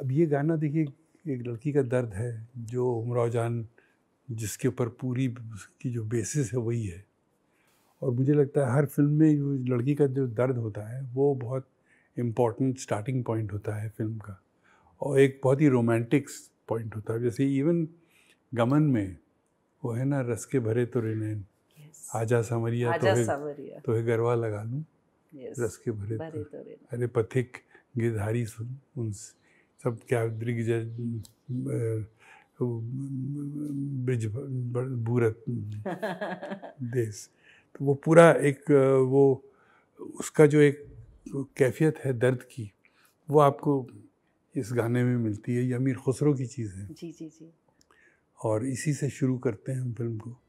अब ये गाना देखिए एक लड़की का दर्द है जो उमराव जान जिसके ऊपर पूरी उसकी जो बेसिस है वही है और मुझे लगता है हर फिल्म में जो लड़की का जो दर्द होता है वो बहुत इम्पॉर्टेंट स्टार्टिंग पॉइंट होता है फिल्म का और एक बहुत ही रोमांटिक्स पॉइंट होता है जैसे इवन गमन में वो है ना रस के भरे तो रेन yes. आजा समरिया तो है तो है गरवा लगा लूँ yes. रस के भरे, तो भरे तो, तो अरे पथिक गिरधारी सुन उनसे सब क्या ब्रिज बूरत देश तो वो पूरा एक वो उसका जो एक कैफियत है दर्द की वो आपको इस गाने में मिलती है ये अमीर खुसरो की चीज़ है जी जी जी और इसी से शुरू करते हैं हम फिल्म को